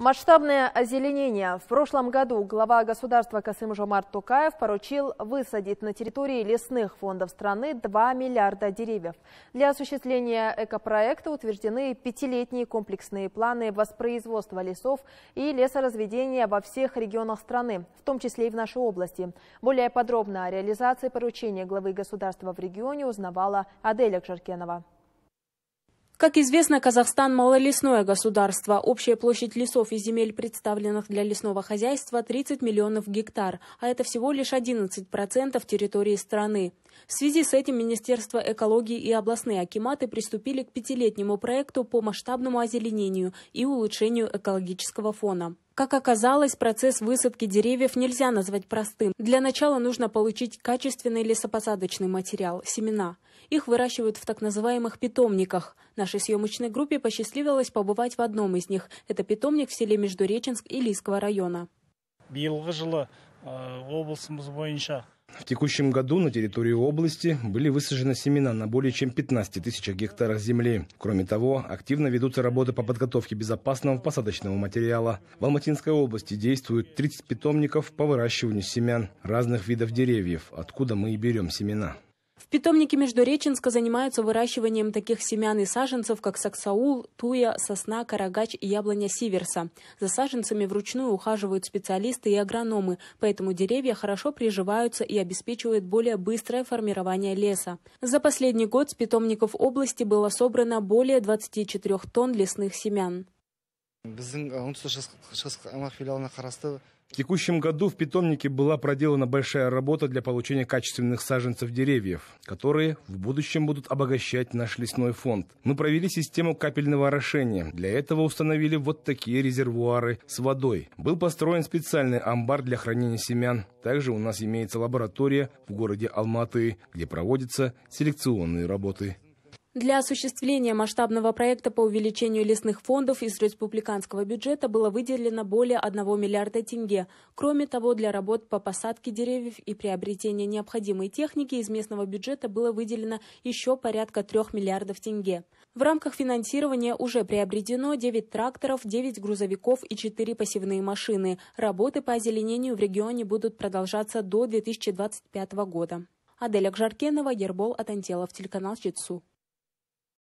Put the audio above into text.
Масштабное озеленение. В прошлом году глава государства Касым Жомарт Тукаев поручил высадить на территории лесных фондов страны 2 миллиарда деревьев. Для осуществления экопроекта утверждены пятилетние комплексные планы воспроизводства лесов и лесоразведения во всех регионах страны, в том числе и в нашей области. Более подробно о реализации поручения главы государства в регионе узнавала Аделя Кжаркенова. Как известно, Казахстан – малолесное государство. Общая площадь лесов и земель, представленных для лесного хозяйства, 30 миллионов гектар, а это всего лишь 11% территории страны. В связи с этим Министерство экологии и областные акиматы приступили к пятилетнему проекту по масштабному озеленению и улучшению экологического фона. Как оказалось, процесс высадки деревьев нельзя назвать простым. Для начала нужно получить качественный лесопосадочный материал – семена. Их выращивают в так называемых питомниках. Нашей съемочной группе посчастливилось побывать в одном из них. Это питомник в селе Междуреченск Илийского района. Э, облысымыз бойынша в текущем году на территории области были высажены семена на более чем 15 тысячах гектарах земли. Кроме того, активно ведутся работы по подготовке безопасного посадочного материала. В Алматинской области действуют 30 питомников по выращиванию семян разных видов деревьев, откуда мы и берем семена. В питомнике Междуреченска занимаются выращиванием таких семян и саженцев, как саксаул, туя, сосна, карагач и яблоня сиверса. За саженцами вручную ухаживают специалисты и агрономы, поэтому деревья хорошо приживаются и обеспечивают более быстрое формирование леса. За последний год с питомников области было собрано более 24 тонн лесных семян. А, в текущем году в питомнике была проделана большая работа для получения качественных саженцев деревьев, которые в будущем будут обогащать наш лесной фонд. Мы провели систему капельного орошения. Для этого установили вот такие резервуары с водой. Был построен специальный амбар для хранения семян. Также у нас имеется лаборатория в городе Алматы, где проводятся селекционные работы. Для осуществления масштабного проекта по увеличению лесных фондов из республиканского бюджета было выделено более 1 миллиарда тенге. Кроме того, для работ по посадке деревьев и приобретения необходимой техники из местного бюджета было выделено еще порядка 3 миллиардов тенге. В рамках финансирования уже приобретено 9 тракторов, 9 грузовиков и 4 посевные машины. Работы по озеленению в регионе будут продолжаться до 2025 года. Аделя Кжаркенова, Ербол Атантелов, телеканал «Читсу».